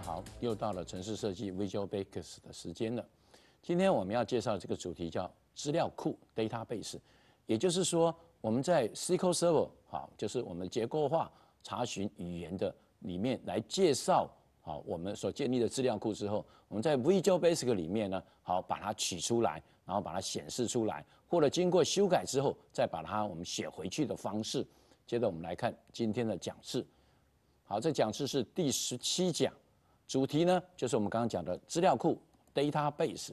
好，又到了城市设计 Visual b a e r s 的时间了。今天我们要介绍这个主题叫资料库 Database，也就是说我们在 SQL Server，好，就是我们结构化查询语言的里面来介绍好我们所建立的资料库之后，我们在 Visual Basic 里面呢，好把它取出来，然后把它显示出来，或者经过修改之后再把它我们写回去的方式。接着我们来看今天的讲次，好，这讲次是第十七讲。主题呢，就是我们刚刚讲的资料库 （database）。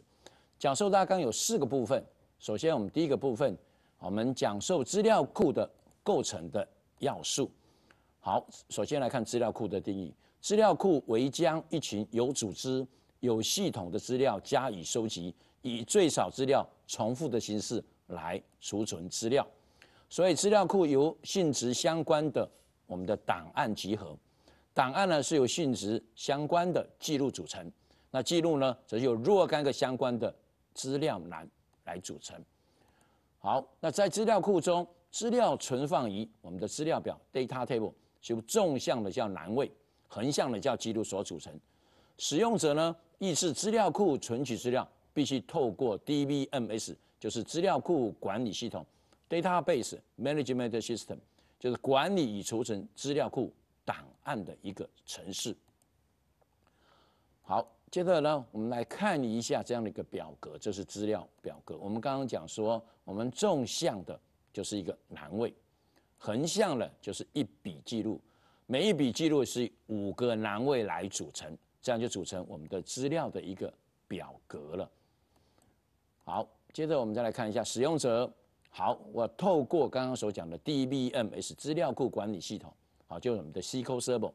讲授大纲有四个部分。首先，我们第一个部分，我们讲授资料库的构成的要素。好，首先来看资料库的定义。资料库为将一群有组织、有系统的资料加以收集，以最少资料重复的形式来储存资料。所以，资料库由性质相关的我们的档案集合。档案呢是由殉职相关的记录组成，那记录呢，则是由若干个相关的资料栏来组成。好，那在资料库中，资料存放于我们的资料表 （data table） 是由纵向的叫栏位，横向的叫记录所组成。使用者呢，欲是资料库存取资料，必须透过 DBMS，就是资料库管理系统 （database management system），就是管理与储存资料库。档案的一个程式。好，接着呢，我们来看一下这样的一个表格，这是资料表格。我们刚刚讲说，我们纵向的就是一个栏位，横向的就是一笔记录，每一笔记录是五个栏位来组成，这样就组成我们的资料的一个表格了。好，接着我们再来看一下使用者。好，我透过刚刚所讲的 DBMS 资料库管理系统。好，就是我们的 SQL Server。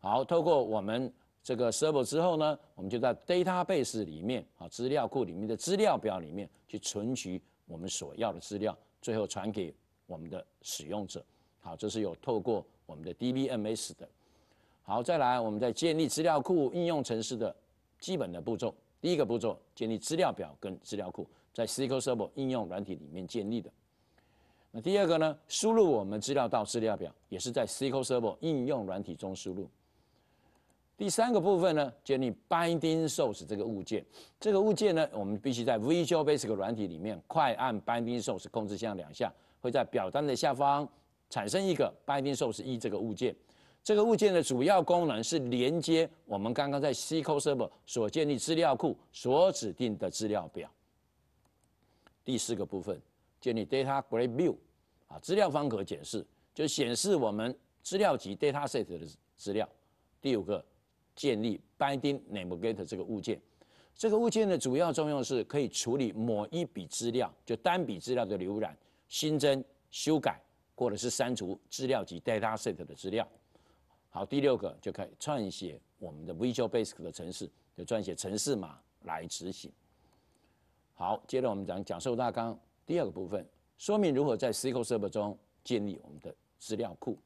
好，透过我们这个 Server 之后呢，我们就在 Database 里面，啊，资料库里面的资料表里面去存取我们所要的资料，最后传给我们的使用者。好，这是有透过我们的 DBMS 的。好，再来，我们在建立资料库应用程式的基本的步骤，第一个步骤，建立资料表跟资料库，在 SQL Server 应用软体里面建立的。那第二个呢？输入我们资料到资料表，也是在 SQL Server 应用软体中输入。第三个部分呢，建立 Binding Source 这个物件。这个物件呢，我们必须在 Visual Basic 软体里面快按 Binding Source 控制项两下，会在表单的下方产生一个 Binding Source 一这个物件。这个物件的主要功能是连接我们刚刚在 SQL Server 所建立资料库所指定的资料表。第四个部分，建立 Data Grid View。啊，资料方可检视就显示我们资料集 dataset 的资料。第五个，建立 binding name g a t o e r 这个物件，这个物件的主要作用是可以处理某一笔资料，就单笔资料的浏览、新增、修改，或者是删除资料集 dataset 的资料。好，第六个就可以撰写我们的 visual basic 的城市，就撰写城市码来执行。好，接着我们讲讲授大纲第二个部分。说明如何在 SQL Server 中建立我们的资料库。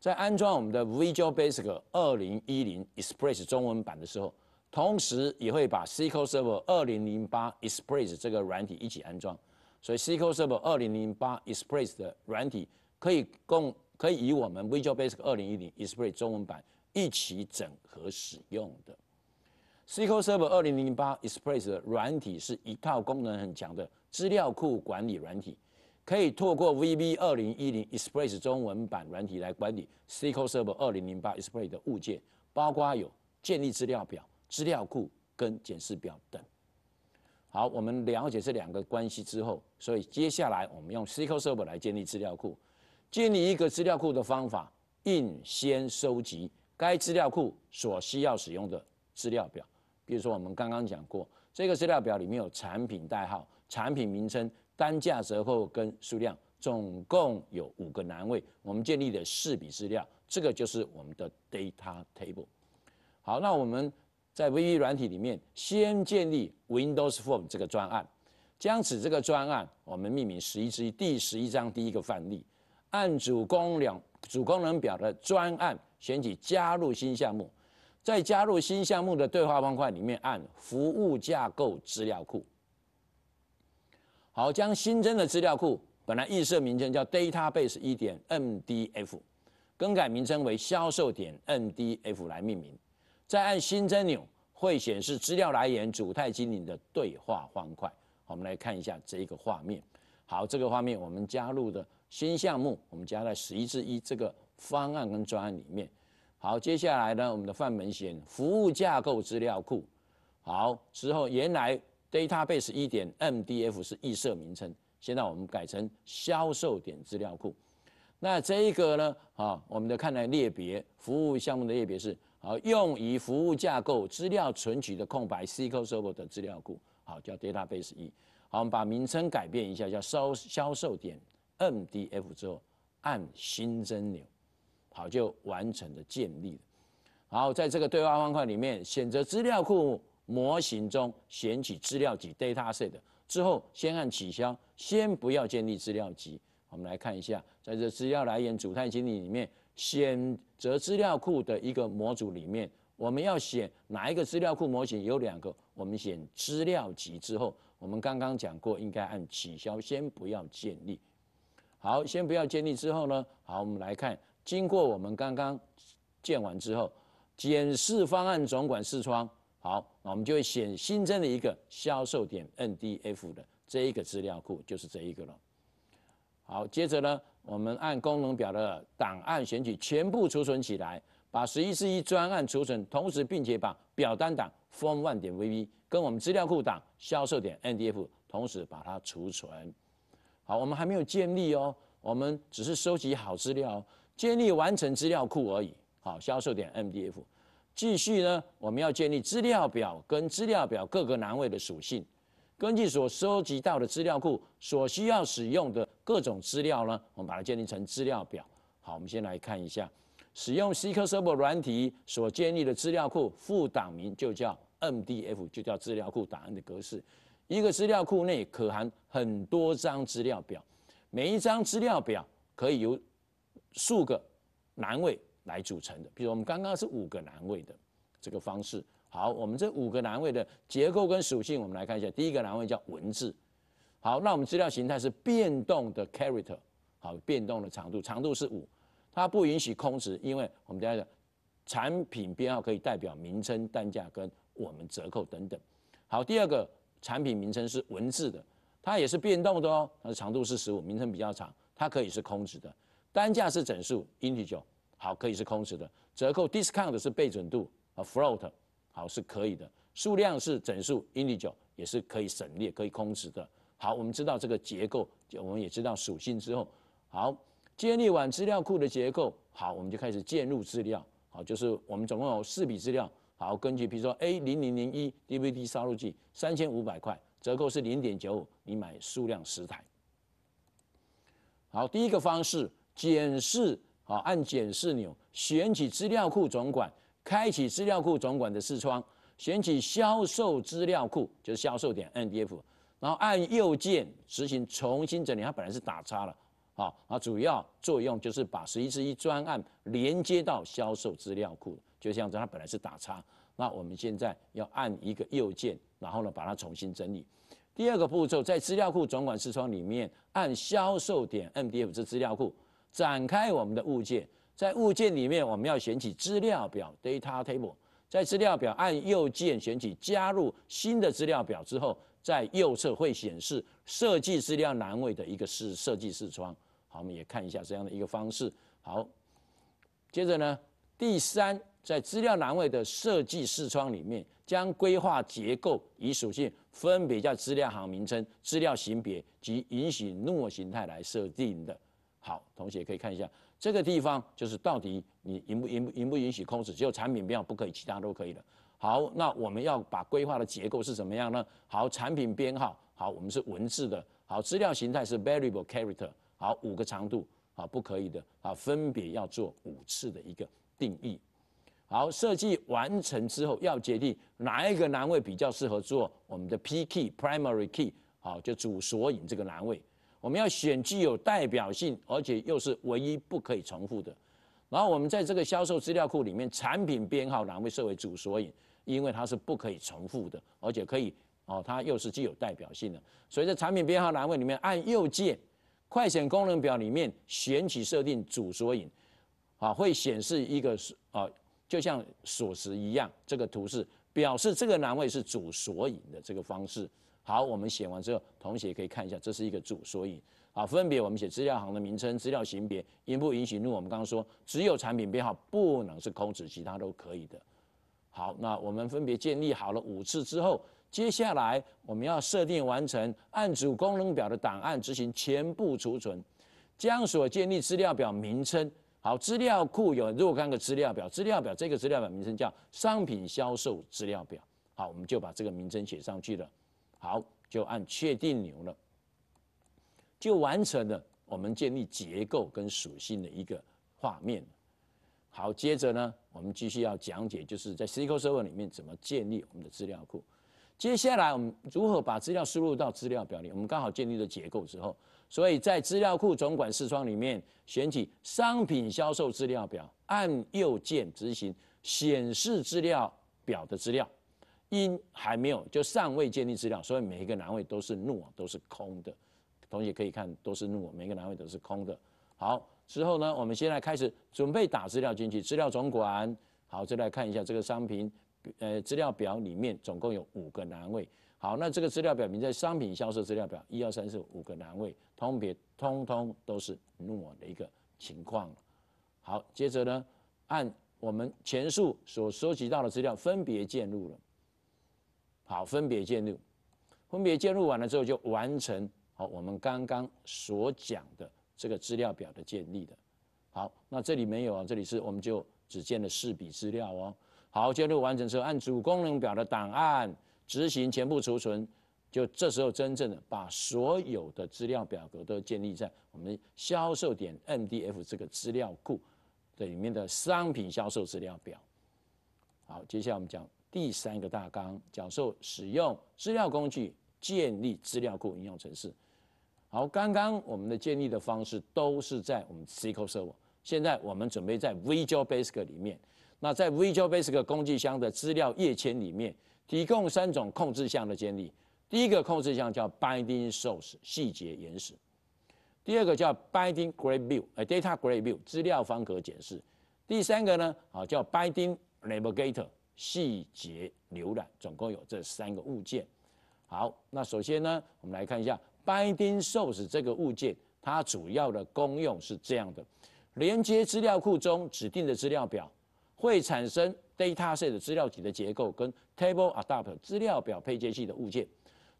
在安装我们的 Visual Basic 2010 Express 中文版的时候，同时也会把 SQL Server 2008 Express 这个软体一起安装。所以，SQL Server 2008 Express 的软体可以供可以与我们 Visual Basic 2010 Express 中文版一起整合使用的。SQL Server 2008 Express 的软体是一套功能很强的。资料库管理软体可以透过 VB 二零一零 Express 中文版软体来管理 SQL Server 二零零八 Express 的物件，包括有建立资料表、资料库跟检视表等。好，我们了解这两个关系之后，所以接下来我们用 SQL Server 来建立资料库。建立一个资料库的方法，应先收集该资料库所需要使用的资料表。比如说，我们刚刚讲过，这个资料表里面有产品代号。产品名称、单价、折扣跟数量，总共有五个栏位。我们建立的四笔资料，这个就是我们的 data table。好，那我们在 v v 软体里面先建立 Windows form 这个专案，将此这个专案我们命名十一之一第十一章第一个范例，按主功能表的专案，选取加入新项目，再加入新项目的对话方块里面按服务架构资料库。好，将新增的资料库，本来预设名称叫 Database 一点 MDF，更改名称为销售点 MDF 来命名。再按新增钮，会显示资料来源主态经理的对话方块。我们来看一下这一个画面。好，这个画面我们加入的新项目，我们加在十一至一这个方案跟专案里面。好，接下来呢，我们的范文贤服务架构资料库。好，之后原来。Database 1. MDF 是预设名称，现在我们改成销售点资料库。那这一个呢？啊，我们的看来列别服务项目的列别是啊，用于服务架构资料存取的空白 SQL Server 的资料库，好叫 Database 1。好，我们把名称改变一下，叫销销售点 MDF 之后，按新增钮，好就完成的建立了。在这个对话方块里面，选择资料库。模型中选取资料集 （dataset） 之后，先按取消，先不要建立资料集。我们来看一下，在这资料来源主态经理里面，选择资料库的一个模组里面，我们要选哪一个资料库模型？有两个，我们选资料集之后，我们刚刚讲过，应该按取消，先不要建立。好，先不要建立之后呢？好，我们来看，经过我们刚刚建完之后，检视方案总管视窗。好，我们就会选新增的一个销售点 NDF 的这一个资料库，就是这一个了。好，接着呢，我们按功能表的档案选取全部储存起来，把十一四一专案储存，同时并且把表单档 Form 万点 VB 跟我们资料库档销售点 NDF 同时把它储存。好，我们还没有建立哦，我们只是收集好资料，建立完成资料库而已。好，销售点 NDF。继续呢，我们要建立资料表跟资料表各个栏位的属性，根据所收集到的资料库所需要使用的各种资料呢，我们把它建立成资料表。好，我们先来看一下，使用 SQL Server 软体所建立的资料库，副档名就叫 MDF，就叫资料库档案的格式。一个资料库内可含很多张资料表，每一张资料表可以由数个栏位。来组成的，比如我们刚刚是五个栏位的这个方式。好，我们这五个栏位的结构跟属性，我们来看一下。第一个栏位叫文字，好，那我们资料形态是变动的 character，好，变动的长度，长度是五，它不允许空值，因为我们等下讲，产品编号可以代表名称、单价跟我们折扣等等。好，第二个产品名称是文字的，它也是变动的哦，它的长度是十五，名称比较长，它可以是空值的。单价是整数 integer。好，可以是空值的折扣 discount 是倍准度啊 float 好是可以的，数量是整数 i n t e g e l 也是可以省略可以空值的。好，我们知道这个结构，我们也知道属性之后，好，建立完资料库的结构，好，我们就开始建入资料。好，就是我们总共有四笔资料。好，根据比如说 A 零零零一 DVD 杀毒剂三千五百块，折扣是零点九五，你买数量十台。好，第一个方式检视。好，按减视钮，选取资料库总管，开启资料库总管的视窗，选取销售资料库，就是销售点 MDF，然后按右键执行重新整理。它本来是打叉了，好，啊，主要作用就是把十一之一专案连接到销售资料库，就像这样它本来是打叉。那我们现在要按一个右键，然后呢把它重新整理。第二个步骤，在资料库总管视窗里面，按销售点 MDF 这资料库。展开我们的物件，在物件里面我们要选取资料表 （data table）。在资料表按右键选取加入新的资料表之后，在右侧会显示设计资料栏位的一个视设计视窗。好，我们也看一下这样的一个方式。好，接着呢，第三，在资料栏位的设计视窗里面，将规划结构与属性分别叫资料行名称、资料型别及允许诺形态来设定的。好，同学可以看一下这个地方，就是到底你允不允允不允许空置，只有产品编号不可以，其他都可以的。好，那我们要把规划的结构是怎么样呢？好，产品编号，好，我们是文字的，好，资料形态是 variable character，好，五个长度，好，不可以的，好，分别要做五次的一个定义。好，设计完成之后要决定哪一个栏位比较适合做我们的 P key primary key，好，就主索引这个栏位。我们要选具有代表性，而且又是唯一不可以重复的。然后我们在这个销售资料库里面，产品编号栏位设为主索引，因为它是不可以重复的，而且可以哦，它又是具有代表性的。所以在产品编号栏位里面按右键，快显功能表里面选取设定主索引，啊，会显示一个啊，就像锁匙一样，这个图示表示这个栏位是主索引的这个方式。好，我们写完之后，同学可以看一下，这是一个主索引。好，分别我们写资料行的名称、资料型别、允不允许录？我们刚刚说，只有产品编号不能是空值，其他都可以的。好，那我们分别建立好了五次之后，接下来我们要设定完成按组功能表的档案执行全部储存，将所建立资料表名称。好，资料库有若干个资料表，资料表这个资料表名称叫商品销售资料表。好，我们就把这个名称写上去了。好，就按确定钮了，就完成了我们建立结构跟属性的一个画面。好，接着呢，我们继续要讲解，就是在 SQL Server 里面怎么建立我们的资料库。接下来，我们如何把资料输入到资料表里？我们刚好建立了结构之后，所以在资料库总管视窗里面，选取商品销售资料表，按右键执行显示资料表的资料。因还没有就尚未建立资料，所以每一个栏位都是 null，都是空的。同学可以看，都是 null，每个栏位都是空的。好，之后呢，我们现在开始准备打资料进去。资料总管，好，再来看一下这个商品，呃，资料表里面总共有五个栏位。好，那这个资料表明在商品销售资料表，一二三四五个栏位，通别通通都是 null 的一个情况。好，接着呢，按我们前述所收集到的资料分别建入了。好，分别建入，分别建入完了之后，就完成好我们刚刚所讲的这个资料表的建立的。好，那这里没有啊，这里是我们就只建了四笔资料哦。好，建入完成之后，按主功能表的档案执行全部储存，就这时候真正的把所有的资料表格都建立在我们销售点 MDF 这个资料库这里面的商品销售资料表。好，接下来我们讲。第三个大纲教授使用资料工具建立资料库应用程式。好，刚刚我们的建立的方式都是在我们 SQL Server，现在我们准备在 Visual Basic 里面。那在 Visual Basic 工具箱的资料页签里面，提供三种控制项的建立。第一个控制项叫 Binding Source，细节延时，第二个叫 Binding GridView，哎，Data GridView，资料方格解释，第三个呢，好叫 Binding Navigator。细节浏览总共有这三个物件。好，那首先呢，我们来看一下 BindingSource 这个物件，它主要的功用是这样的：连接资料库中指定的资料表，会产生 DataSet 的资料集的结构跟 t a b l e a d a p t 资料表配接器的物件。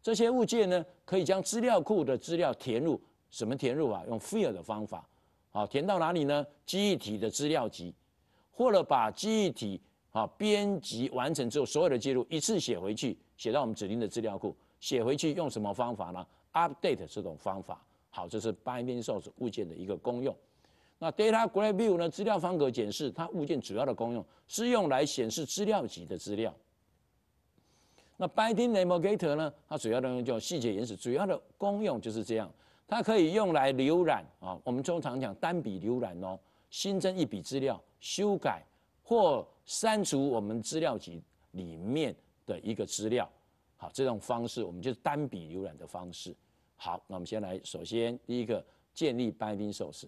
这些物件呢，可以将资料库的资料填入什么填入啊？用 Fill 的方法，好，填到哪里呢？记忆体的资料集，或者把记忆体好，编辑完成之后，所有的记录一次写回去，写到我们指定的资料库。写回去用什么方法呢？Update 这种方法。好，这是 Binding Source 物件的一个功用。那 Data Grid View 呢？资料方格检视，它物件主要的功用是用来显示资料级的资料。那 Binding Navigator 呢？它主要的功用叫细节延时，主要的功用就是这样。它可以用来浏览啊，我们通常讲单笔浏览哦，新增一笔资料，修改或。删除我们资料集里面的一个资料，好，这种方式我们就单笔浏览的方式。好，那我们先来，首先第一个建立 Binding Source，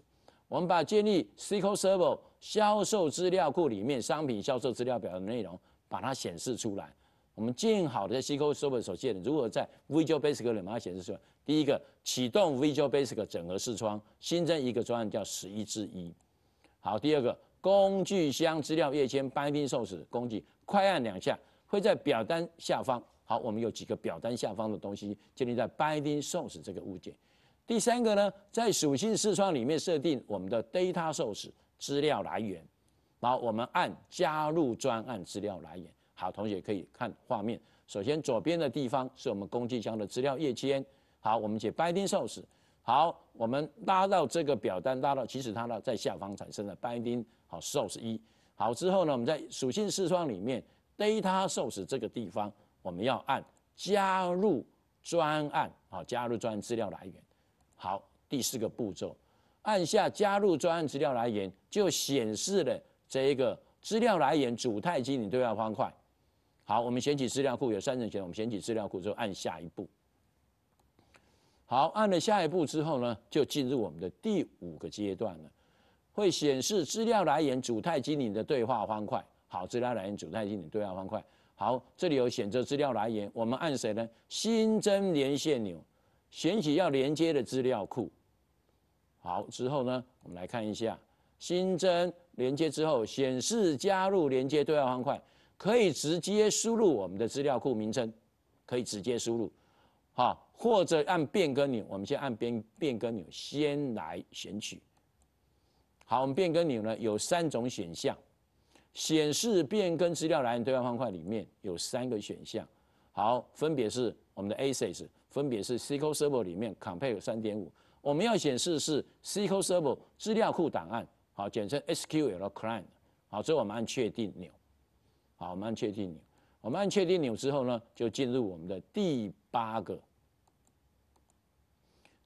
我们把建立 SQL Server 销售资料库里面商品销售资料表的内容把它显示出来。我们建好的在 SQL Server 所建的，如何在 Visual Basic 里面把它显示出来？第一个启动 Visual Basic 整合视窗，新增一个专案叫十一之一。好，第二个。工具箱资料页签 Binding Source 工具，快按两下，会在表单下方。好，我们有几个表单下方的东西建立在 Binding Source 这个物件。第三个呢，在属性视窗里面设定我们的 Data Source 资料来源。好，我们按加入专案资料来源。好，同学可以看画面。首先左边的地方是我们工具箱的资料页签。好，我们写 Binding Source。好，我们拉到这个表单，拉到其实它呢在下方产生了 Binding。Source 一好之后呢，我们在属性视窗里面 Data Source 这个地方，我们要按加入专案，好，加入专案资料来源。好，第四个步骤，按下加入专案资料来源，就显示了这一个资料来源主态机理对外方块。好，我们选取资料库有三层选，我们选取资料库之后按下一步。好，按了下一步之后呢，就进入我们的第五个阶段了。会显示资料来源主台经理的对话方块。好，资料来源主台经理对话方块。好，这里有选择资料来源，我们按谁呢？新增连线钮，选取要连接的资料库。好，之后呢，我们来看一下新增连接之后显示加入连接对话方块，可以直接输入我们的资料库名称，可以直接输入。好，或者按变更钮，我们先按变变更钮，先来选取。好，我们变更钮呢有三种选项，显示变更资料来源对话方块里面有三个选项，好，分别是我们的 Access，分别是 SQL Server 里面 c o m p a r e 三点五，我们要显示是 SQL Server 资料库档案，好，简称 SQL Client，好，所以我们按确定钮，好，我们按确定钮，我们按确定钮之后呢，就进入我们的第八个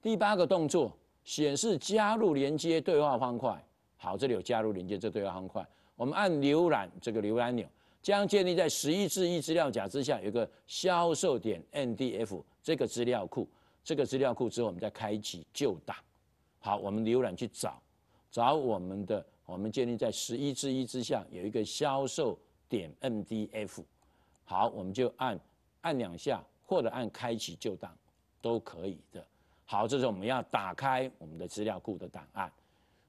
第八个动作，显示加入连接对话方块。好，这里有加入连接，这都要很快。我们按浏览这个浏览钮，将建立在十一至一资料夹之下有个销售点 n d f 这个资料库。这个资料库之后，我们再开启旧档。好，我们浏览去找，找我们的，我们建立在十一至一之下有一个销售点 MDF。好，我们就按按两下，或者按开启旧档，都可以的。好，这是我们要打开我们的资料库的档案。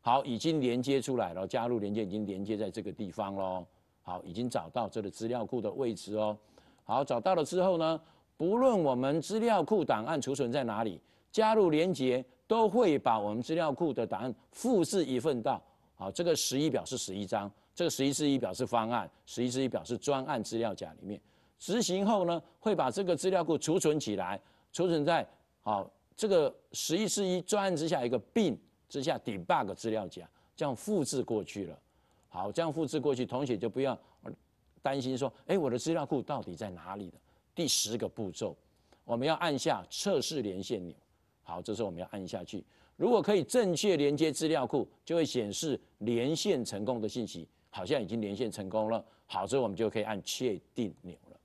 好，已经连接出来了。加入连接已经连接在这个地方喽。好，已经找到这个资料库的位置哦。好，找到了之后呢，不论我们资料库档案储存在哪里，加入连接都会把我们资料库的档案复制一份到。好，这个十一表是十一张，这个十一之一表示方案，十一之一表示专案资料夹里面。执行后呢，会把这个资料库储存起来，储存在好这个十一之一专案之下一个并。之下，debug 资料夹这样复制过去了。好，这样复制过去，同学就不要担心说：“哎，我的资料库到底在哪里的？”第十个步骤，我们要按下测试连线钮。好，这时候我们要按下去。如果可以正确连接资料库，就会显示连线成功的信息，好像已经连线成功了。好，所以我们就可以按确定钮了。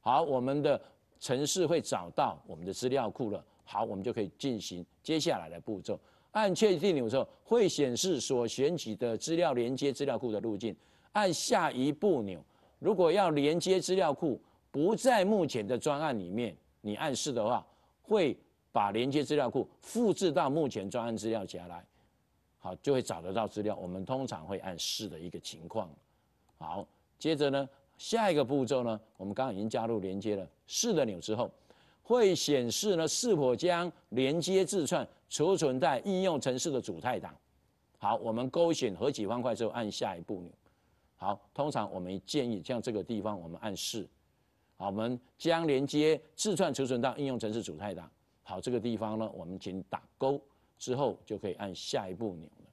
好，我们的程式会找到我们的资料库了。好，我们就可以进行接下来的步骤。按确定钮之后，会显示所选取的资料连接资料库的路径。按下一步钮，如果要连接资料库不在目前的专案里面，你按是的话，会把连接资料库复制到目前专案资料夹来，好就会找得到资料。我们通常会按是的一个情况。好，接着呢下一个步骤呢，我们刚刚已经加入连接了是的钮之后，会显示呢是否将连接字串。储存在应用城市的主菜单。好，我们勾选合集方块之后，按下一步钮。好，通常我们建议像这个地方，我们按是。好，我们将连接自串储存到应用城市主菜单。好，这个地方呢，我们请打勾之后，就可以按下一步钮了。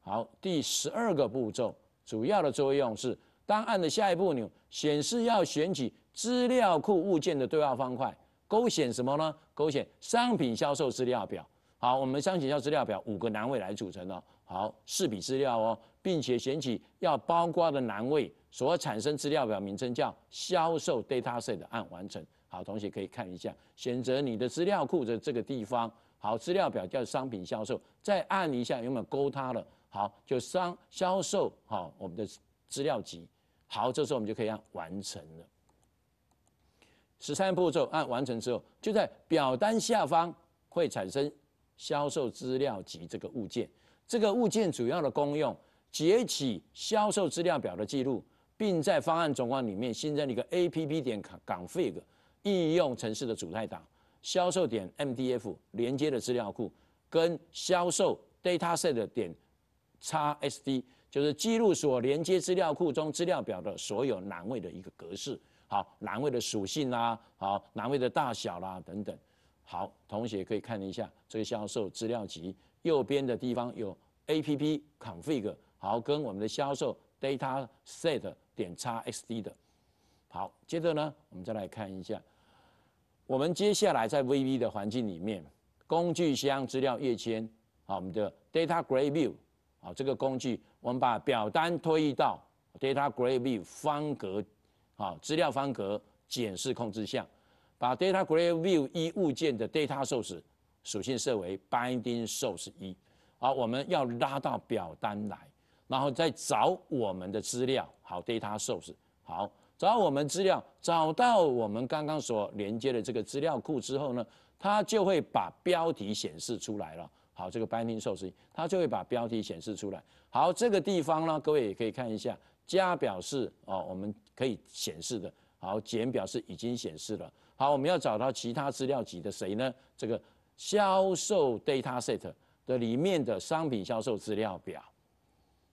好，第十二个步骤，主要的作用是，当按的下一步钮，显示要选取资料库物件的对话方块，勾选什么呢？勾选商品销售资料表。好，我们商学校资料表五个栏位来组成哦，好，四笔资料哦，并且选取要包括的栏位，所产生资料表名称叫销售 data set 的按完成。好，同学可以看一下，选择你的资料库的这个地方。好，资料表叫商品销售，再按一下有没有勾它了？好，就商销售好，我们的资料集。好，这时候我们就可以按完成了。十三步骤按完成之后，就在表单下方会产生。销售资料及这个物件，这个物件主要的功用，截取销售资料表的记录，并在方案总管里面新增一个 A P P 点港 fig 应用城市的主菜单，销售点 M D F 连接的资料库，跟销售 data set 点 X S D，就是记录所连接资料库中资料表的所有栏位的一个格式，好，栏位的属性啦，好，栏位的大小啦等等。好，同学可以看一下这个销售资料集，右边的地方有 A P P config，好，跟我们的销售 data set 点叉 s D 的。好，接着呢，我们再来看一下，我们接下来在 V B 的环境里面，工具箱资料页签，好，我们的 Data g r a d View，好，这个工具，我们把表单推移到 Data g r a d View 方格，好，资料方格检视控制项。把 data g r a d view 一物件的 data source 属性设为 binding source 一，啊，我们要拉到表单来，然后再找我们的资料。好，data source 好，找我们资料，找到我们刚刚所连接的这个资料库之后呢，它就会把标题显示出来了。好，这个 binding source 一，它就会把标题显示出来。好，这个地方呢，各位也可以看一下，加表示哦，我们可以显示的。好，减表示已经显示了。好，我们要找到其他资料集的谁呢？这个销售 dataset 的里面的商品销售资料表。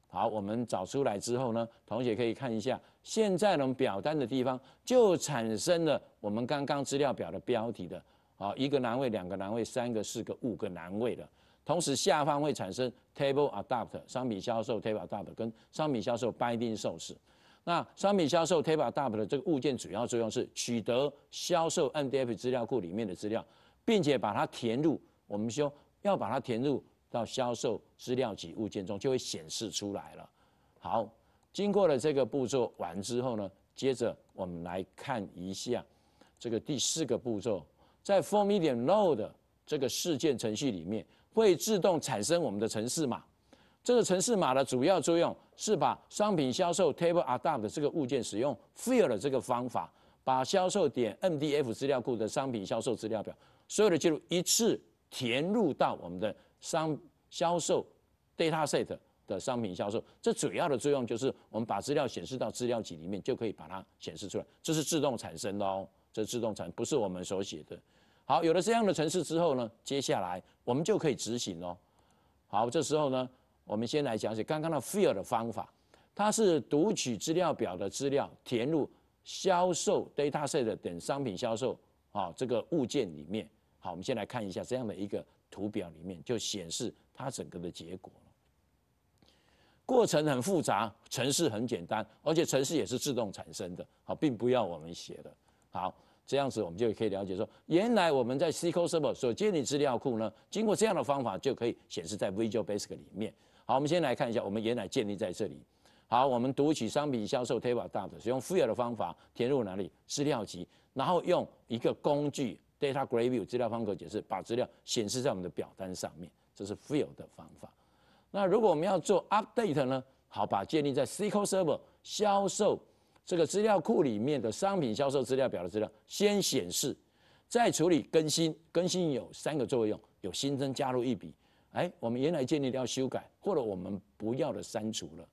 好，我们找出来之后呢，同学可以看一下，现在我们表单的地方就产生了我们刚刚资料表的标题的，啊，一个栏位、两个栏位、三个、四个、五个栏位的，同时下方会产生 table adapt 商品销售 table adapt 跟商品销售 binding source。那商品销售 table t a p 的这个物件主要作用是取得销售 n d f 资料库里面的资料，并且把它填入我们说要把它填入到销售资料及物件中，就会显示出来了。好，经过了这个步骤完之后呢，接着我们来看一下这个第四个步骤，在 form i t load 这个事件程序里面，会自动产生我们的城市码。这个城市码的主要作用。是把商品销售 table adapt 这个物件使用 fill 的这个方法，把销售点 MDF 资料库的商品销售资料表所有的记录一次填入到我们的商销售 dataset 的商品销售。这主要的作用就是我们把资料显示到资料集里面，就可以把它显示出来。这是自动产生的哦，这自动产不是我们手写的。好，有了这样的程式之后呢，接下来我们就可以执行哦。好，这时候呢。我们先来讲解刚刚的 Fill 的方法，它是读取资料表的资料，填入销售 dataset 等商品销售啊这个物件里面。好，我们先来看一下这样的一个图表里面，就显示它整个的结果过程很复杂，程式很简单，而且程式也是自动产生的，好，并不要我们写的。好，这样子我们就可以了解说，原来我们在 SQL Server 所建立资料库呢，经过这样的方法就可以显示在 Visual Basic 里面。好，我们先来看一下我们原来建立在这里。好，我们读取商品销售 table data，使用 fill 的方法填入哪里？资料集，然后用一个工具 data g r a v i e w 资料方格解释，把资料显示在我们的表单上面，这是 fill 的方法。那如果我们要做 update 呢？好，把建立在 SQL Server 销售这个资料库里面的商品销售资料表的资料先显示，再处理更新。更新有三个作用，有新增加入一笔。哎，我们原来建立的要修改，或者我们不要的删除了。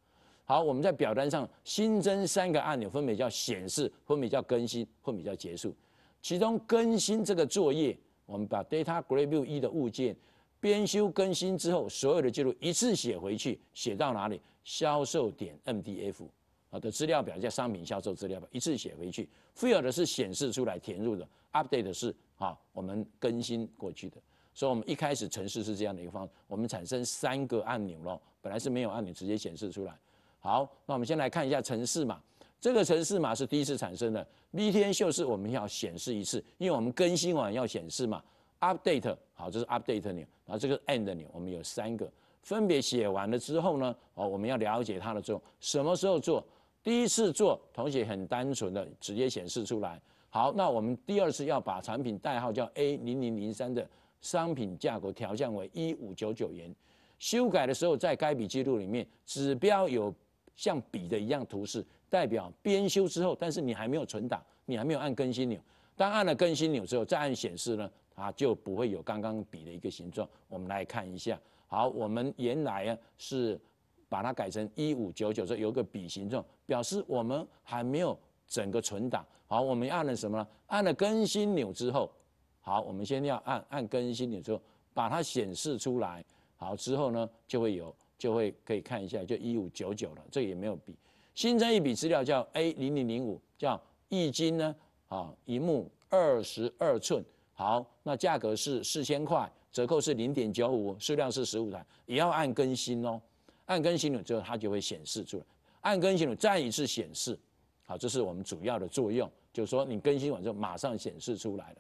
好，我们在表单上新增三个按钮，分别叫显示、分别叫更新、分别叫结束。其中更新这个作业，我们把 d a t a g r a d v i e w 一的物件编修更新之后，所有的记录一次写回去，写到哪里？销售点 MDF 好的资料表叫商品销售资料表，一次写回去。Fill 的是显示出来填入的，Update 是啊，我们更新过去的。所以，我们一开始程式是这样的一个方。我们产生三个按钮咯，本来是没有按钮，直接显示出来。好，那我们先来看一下程式码。这个程式码是第一次产生的。V 天秀是我们要显示一次，因为我们更新完要显示嘛。Update，好，这是 Update 钮。然后这个 End 钮，我们有三个，分别写完了之后呢，哦，我们要了解它的作用，什么时候做？第一次做，同学很单纯的，直接显示出来。好，那我们第二次要把产品代号叫 A 零零零三的。商品价格调降为一五九九元，修改的时候在该笔记录里面，指标有像笔的一样图示，代表编修之后，但是你还没有存档，你还没有按更新钮。当按了更新钮之后，再按显示呢，它就不会有刚刚笔的一个形状。我们来看一下，好，我们原来啊是把它改成一五九九，这有个笔形状，表示我们还没有整个存档。好，我们按了什么呢？按了更新钮之后。好，我们先要按按更新的时候，把它显示出来。好，之后呢，就会有，就会可以看一下，就一五九九了。这也没有比，新增一笔资料叫 A 零零零五，叫一斤呢，啊，一目二十二寸。好，那价格是四千块，折扣是零点九五，数量是十五台，也要按更新哦。按更新了之后，它就会显示出来。按更新了，再一次显示。好，这是我们主要的作用，就是说你更新完之后，马上显示出来了。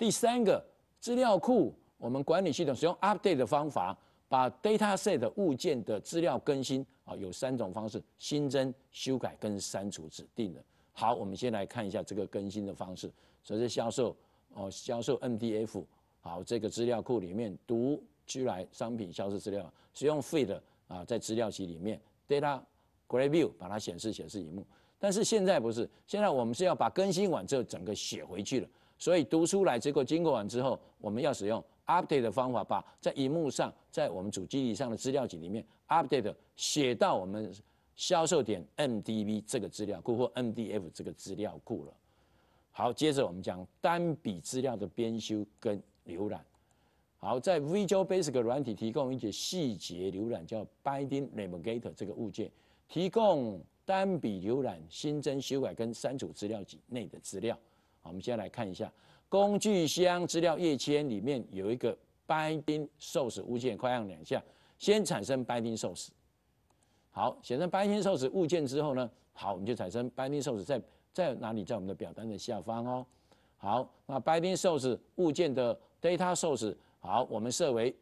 第三个资料库，我们管理系统使用 update 的方法，把 data set 物件的资料更新啊，有三种方式：新增、修改跟删除。指定的。好，我们先来看一下这个更新的方式。首先销售哦，销售 M D F，好，这个资料库里面读出来商品销售资料，使用 f i t e d 啊，在资料集里面 data g r a view 把它显示显示荧幕。但是现在不是，现在我们是要把更新完之后整个写回去了。所以读出来结果经过完之后，我们要使用 update 的方法，把在荧幕上、在我们主机上的资料集里面 update 写到我们销售点 m d b 这个资料库或 m d f 这个资料库了。好，接着我们讲单笔资料的编修跟浏览。好，在 Visual Basic 软体提供一些细节浏览，叫 Binding Navigator 这个物件，提供单笔浏览、新增、修改跟删除资料集内的资料。好，我们先来看一下工具箱资料页签里面有一个 BindingSource 物件，快按两下，先产生 BindingSource。好，写成 BindingSource 物件之后呢，好，我们就产生 BindingSource，在在哪里？在我们的表单的下方哦。好，那 BindingSource 物件的 DataSource 好，我们设为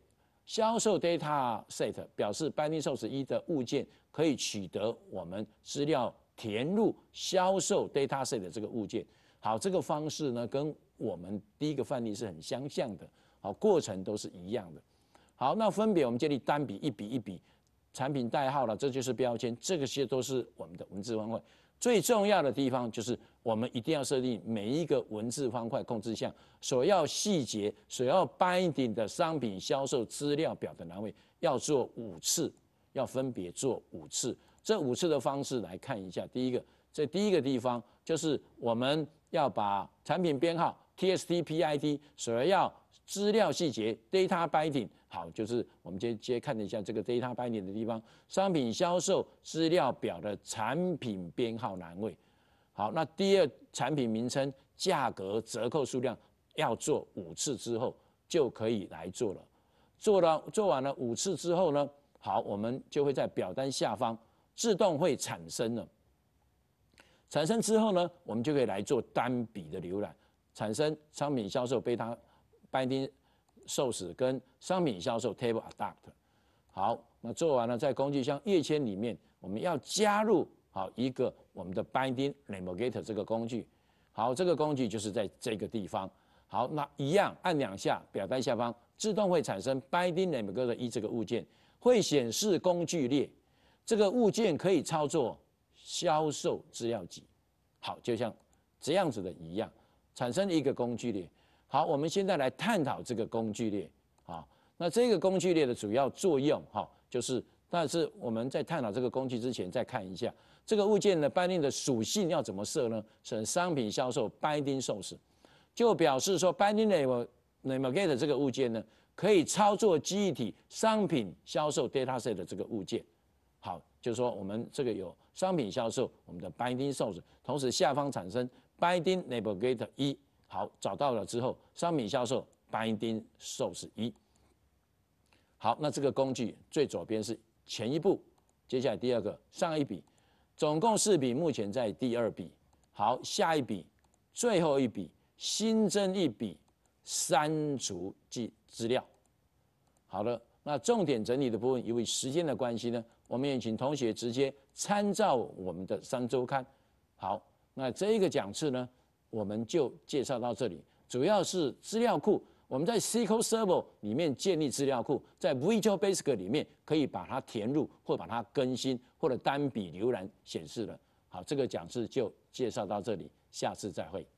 销售 DataSet，表示 BindingSource 一的物件可以取得我们资料填入销售 DataSet 的这个物件。好，这个方式呢，跟我们第一个范例是很相像的，好，过程都是一样的。好，那分别我们建立单笔一笔一笔产品代号了，这就是标签，这个些都是我们的文字方块。最重要的地方就是我们一定要设定每一个文字方块控制项所要细节所要 n 定的商品销售资料表的栏位，要做五次，要分别做五次。这五次的方式来看一下，第一个，这第一个地方就是我们。要把产品编号 T S T P I D，所要资料细节 data binding，好，就是我们接接看了一下这个 data binding 的地方，商品销售资料表的产品编号栏位，好，那第二产品名称、价格、折扣、数量要做五次之后就可以来做了，做了做完了五次之后呢，好，我们就会在表单下方自动会产生了。产生之后呢，我们就可以来做单笔的浏览，产生商品销售，被 o u r 受死跟商品销售 table adapt。好，那做完了，在工具箱页签里面，我们要加入好一个我们的 binding r a m o g a t o r 这个工具。好，这个工具就是在这个地方。好，那一样按两下表单下方，自动会产生 binding r a m o g a t o r 一这个物件，会显示工具列，这个物件可以操作。销售资料集，好，就像这样子的一样，产生一个工具列。好，我们现在来探讨这个工具列啊。那这个工具列的主要作用哈，就是，但是我们在探讨这个工具之前，再看一下这个物件的搬运的属性要怎么设呢？是商品销售 （Binding Source），就表示说 Binding n e m e n a e e Get 这个物件呢，可以操作忆体商品销售 Data Set 的这个物件。就是说，我们这个有商品销售，我们的 binding source，同时下方产生 binding navigator 一，好，找到了之后，商品销售 binding source 一，好，那这个工具最左边是前一步，接下来第二个上一笔，总共四笔，目前在第二笔，好，下一笔，最后一笔，新增一笔，删除记资料，好了。那重点整理的部分，因为时间的关系呢，我们也请同学直接参照我们的三周刊。好，那这一个讲次呢，我们就介绍到这里。主要是资料库，我们在 SQL Server 里面建立资料库，在 Visual Basic 里面可以把它填入，或把它更新，或者单笔浏览显示了。好，这个讲次就介绍到这里，下次再会。